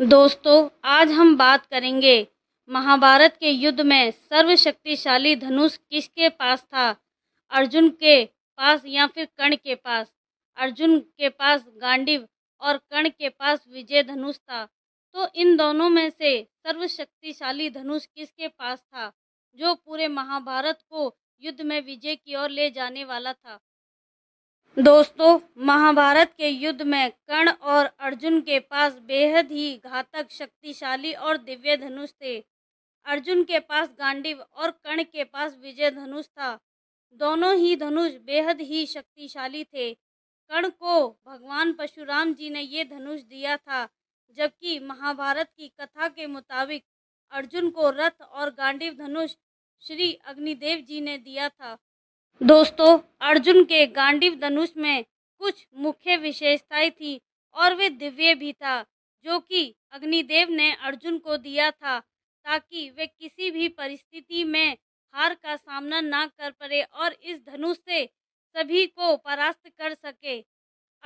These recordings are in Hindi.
दोस्तों आज हम बात करेंगे महाभारत के युद्ध में सर्वशक्तिशाली धनुष किसके पास था अर्जुन के पास या फिर कर्ण के पास अर्जुन के पास गांडीव और कर्ण के पास विजय धनुष था तो इन दोनों में से सर्वशक्तिशाली धनुष किसके पास था जो पूरे महाभारत को युद्ध में विजय की ओर ले जाने वाला था दोस्तों महाभारत के युद्ध में कर्ण और अर्जुन के पास बेहद ही घातक शक्तिशाली और दिव्य धनुष थे अर्जुन के पास गांडीव और कर्ण के पास विजय धनुष था दोनों ही धनुष बेहद ही शक्तिशाली थे कर्ण को भगवान परशुराम जी ने ये धनुष दिया था जबकि महाभारत की कथा के मुताबिक अर्जुन को रथ और गांडीव धनुष श्री अग्निदेव जी ने दिया था दोस्तों अर्जुन के गांडीव धनुष में कुछ मुख्य विशेषताएं थी और वे दिव्य भी था जो कि अग्निदेव ने अर्जुन को दिया था ताकि वे किसी भी परिस्थिति में हार का सामना ना कर पड़े और इस धनुष से सभी को परास्त कर सके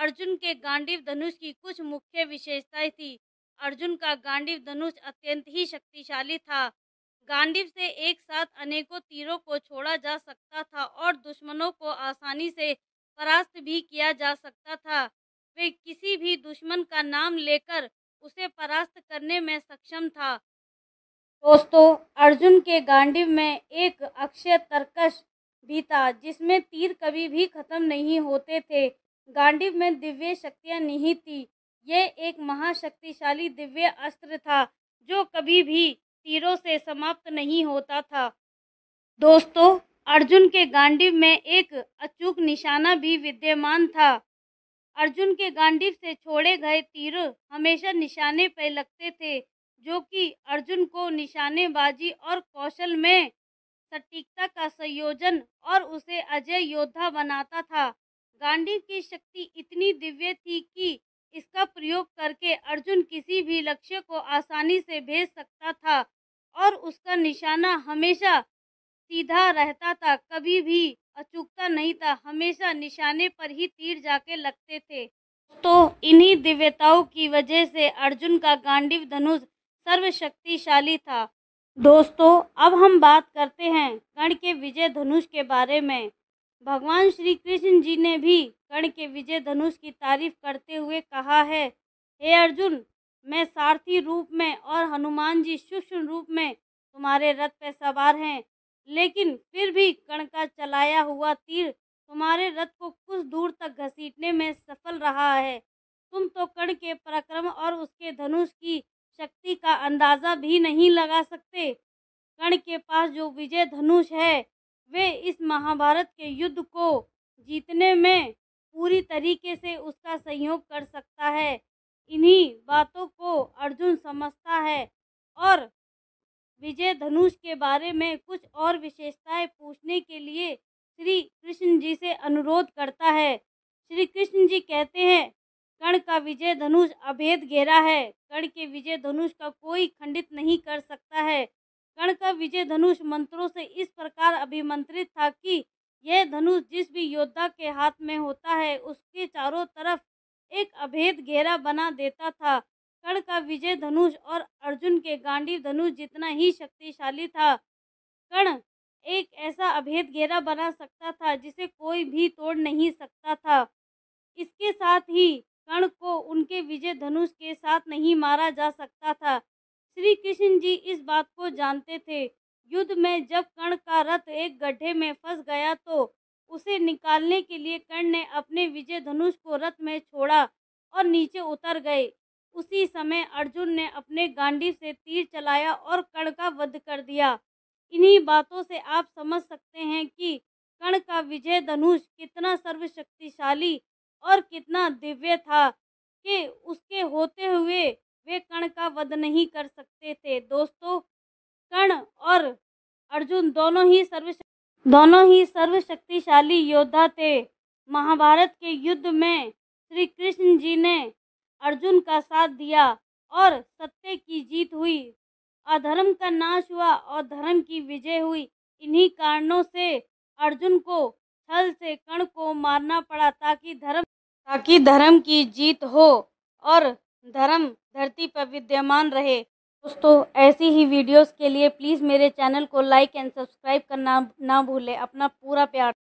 अर्जुन के गांडीव धनुष की कुछ मुख्य विशेषताएं थी अर्जुन का गांडीव धनुष अत्यंत ही शक्तिशाली था गांडिव से एक साथ अनेकों तीरों को छोड़ा जा सकता था और दुश्मनों को आसानी से परास्त भी किया जा सकता था वे किसी भी दुश्मन का नाम लेकर उसे परास्त करने में सक्षम था दोस्तों अर्जुन के गांडिव में एक अक्षय तर्कश भी था जिसमें तीर कभी भी खत्म नहीं होते थे गांडिव में दिव्य शक्तियां नहीं थी यह एक महाशक्तिशाली दिव्य अस्त्र था जो कभी भी तीरों से समाप्त नहीं होता था दोस्तों अर्जुन के गांडीव में एक अचूक निशाना भी विद्यमान था अर्जुन के गांडीव से छोड़े गए तीर हमेशा निशाने पर लगते थे जो कि अर्जुन को निशानेबाजी और कौशल में सटीकता का संयोजन और उसे अजय योद्धा बनाता था गांडीव की शक्ति इतनी दिव्य थी कि इसका प्रयोग करके अर्जुन किसी भी लक्ष्य को आसानी से भेज सकता था और उसका निशाना हमेशा सीधा रहता था कभी भी अचूकता नहीं था हमेशा निशाने पर ही तीर जाके लगते थे तो इन्हीं दिव्यताओं की वजह से अर्जुन का गांडीव धनुष सर्वशक्तिशाली था दोस्तों अब हम बात करते हैं कर्ण के विजय धनुष के बारे में भगवान श्री कृष्ण जी ने भी कर्ण के विजय धनुष की तारीफ करते हुए कहा है हे अर्जुन मैं सारथी रूप में और हनुमान जी सूक्ष्म रूप में तुम्हारे रथ पर सवार हैं लेकिन फिर भी कण का चलाया हुआ तीर तुम्हारे रथ को कुछ दूर तक घसीटने में सफल रहा है तुम तो कण के पराक्रम और उसके धनुष की शक्ति का अंदाजा भी नहीं लगा सकते कण के पास जो विजय धनुष है वे इस महाभारत के युद्ध को जीतने में पूरी तरीके से उसका सहयोग कर सकता है इन्हीं बातों को अर्जुन समझता है और विजय धनुष के बारे में कुछ और विशेषताएं पूछने के लिए श्री कृष्ण जी से अनुरोध करता है श्री कृष्ण जी कहते हैं कण का विजय धनुष अभेद घेरा है कण के विजय धनुष का कोई खंडित नहीं कर सकता है कण का विजय धनुष मंत्रों से इस प्रकार अभिमंत्रित था कि यह धनुष जिस भी योद्धा के हाथ में होता है उसके चारों तरफ एक अभेद घेरा बना देता था कर्ण का विजय धनुष और अर्जुन के गांडीव धनुष जितना ही शक्तिशाली था कर्ण एक ऐसा अभेद घेरा बना सकता था जिसे कोई भी तोड़ नहीं सकता था इसके साथ ही कर्ण को उनके विजय धनुष के साथ नहीं मारा जा सकता था श्री कृष्ण जी इस बात को जानते थे युद्ध में जब कर्ण का रथ एक गड्ढे में फंस गया तो उसे निकालने के लिए कर्ण ने अपने विजय धनुष को रथ में छोड़ा और नीचे उतर गए उसी समय अर्जुन ने अपने गांडी से तीर चलाया और कर्ण का वध कर दिया इन्हीं बातों से आप समझ सकते हैं कि कर्ण का विजय धनुष कितना सर्वशक्तिशाली और कितना दिव्य था कि उसके होते हुए वे कर्ण का वध नहीं कर सकते थे दोस्तों कर्ण और अर्जुन दोनों ही सर्वशक्ति दोनों ही सर्वशक्तिशाली योद्धा थे महाभारत के युद्ध में श्री कृष्ण जी ने अर्जुन का साथ दिया और सत्य की जीत हुई अधर्म का नाश हुआ और धर्म की विजय हुई इन्हीं कारणों से अर्जुन को छल से कण को मारना पड़ा ताकि धर्म ताकि धर्म की जीत हो और धर्म धरती पर विद्यमान रहे दोस्तों ऐसी ही वीडियोस के लिए प्लीज़ मेरे चैनल को लाइक एंड सब्सक्राइब करना ना भूलें अपना पूरा प्यार